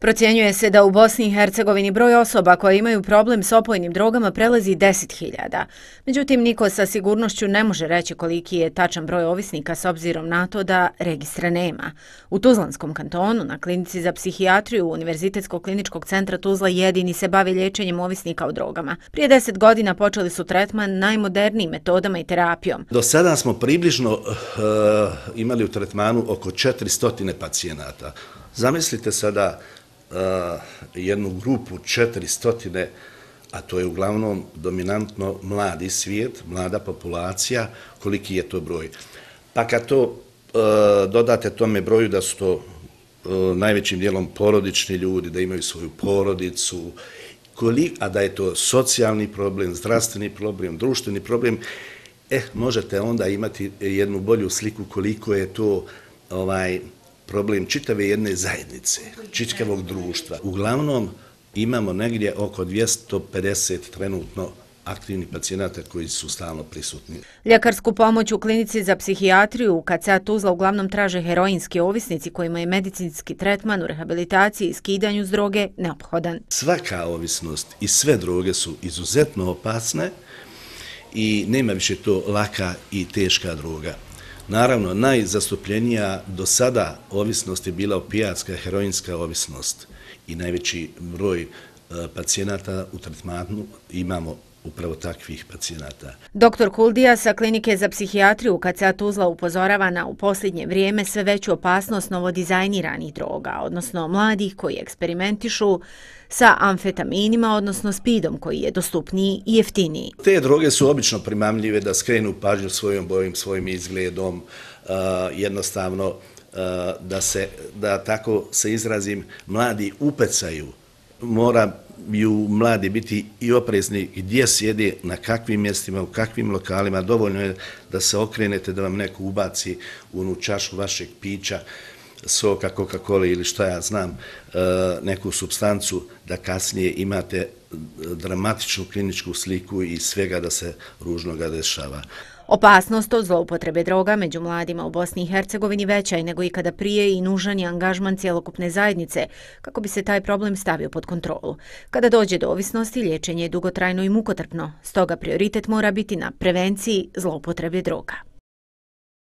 Procjenjuje se da u Bosni i Hercegovini broj osoba koje imaju problem s opojnim drogama prelazi 10.000. Međutim, niko sa sigurnošću ne može reći koliki je tačan broj ovisnika s obzirom na to da registra nema. U Tuzlanskom kantonu, na klinici za psihijatriju Univerzitetskog kliničkog centra Tuzla, jedini se bavi liječenjem ovisnika o drogama. Prije 10 godina počeli su tretman najmodernijim metodama i terapijom. Do sada smo približno eh, imali u tretmanu oko 400 pacijenata. Zamislite sada jednu grupu 400, a to je uglavnom dominantno mladi svijet, mlada populacija, koliki je to broj. Pa kad to dodate tome broju da su to najvećim dijelom porodični ljudi, da imaju svoju porodicu, a da je to socijalni problem, zdravstveni problem, društveni problem, eh, možete onda imati jednu bolju sliku koliko je to problem ovaj, problem čitave jedne zajednice, čitkevog društva. Uglavnom, imamo negdje oko 250 trenutno aktivni pacijenata koji su stalno prisutni. Ljekarsku pomoć u klinici za psihijatriju u KCA Tuzla uglavnom traže heroinski ovisnici kojima je medicinski tretman u rehabilitaciji i skidanju s droge neophodan. Svaka ovisnost i sve droge su izuzetno opasne i nema više to laka i teška droga. Naravno, najzastupljenija do sada ovisnost je bila opijatska, heroinska ovisnost i najveći broj pacijenata u tretmanu imamo upravo takvih pacijenata. Doktor Kuldija sa klinike za psihijatriju KC Atuzla upozorava na u posljednje vrijeme sve veću opasnost novodizajniranih droga, odnosno mladih koji eksperimentišu sa amfetaminima, odnosno speedom koji je dostupniji i jeftiniji. Te droge su obično primamljive da skrenu pažnju svojom bojom, svojim izgledom, jednostavno da se, da tako se izrazim, mladi upecaju mora ju mladi biti i oprezni gdje sjede, na kakvim mjestima, u kakvim lokalima. Dovoljno je da se okrenete, da vam neko ubaci u onu čašu vašeg pića soka, Coca-Cola ili šta ja znam, e, neku substancu, da kasnije imate e, dramatičnu kliničku sliku i svega da se ružno ga dešava. Opasnost od zloupotrebe droga među mladima u Bosni i Hercegovini veća je nego ikada prije i nužan je angažman cijelokupne zajednice kako bi se taj problem stavio pod kontrolu. Kada dođe do ovisnosti, liječenje je dugotrajno i mukotrpno, stoga prioritet mora biti na prevenciji zloupotrebe droga.